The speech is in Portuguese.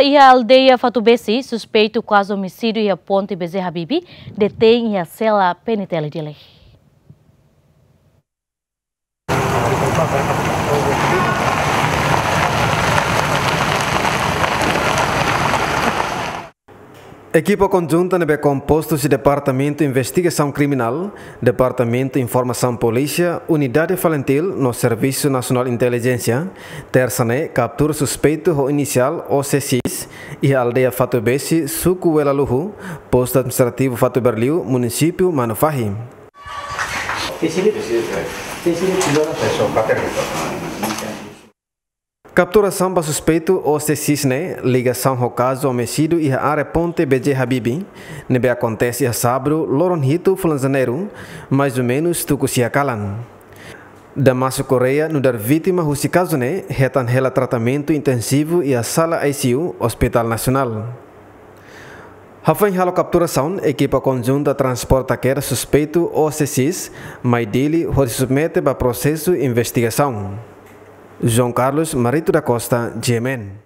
e a aldeia Fatubesi, suspeito caso homicídio e a ponte Bezerra Bibi, detém a cela penitente de lei. Equipa conjunta é composta de Departamento de Investigação Criminal, Departamento de Informação Polícia, Unidade Falentil no Serviço Nacional de Inteligência, Terçané captura suspeito ou inicial OCX e aldeia Fatubesi, Sucuela Luhu, posto administrativo Fatu município Manufahi. Esse é o Capturação para suspeito Oste Cisne, né? ligação ao caso homicídio e área Ponte BG Habibi. Nebe acontece a sábado, Loronhito, Flanzaneiro, mais ou menos Tucusiacalan. Damaso Correia, no dar vítima husi caso ne, né? tratamento intensivo e a sala ICU, Hospital Nacional. Hafan halo capturação, equipa conjunta transporta quer suspeito OCCIS, mas dele, submete para processo investigação. João Carlos Marito da Costa, Jemen.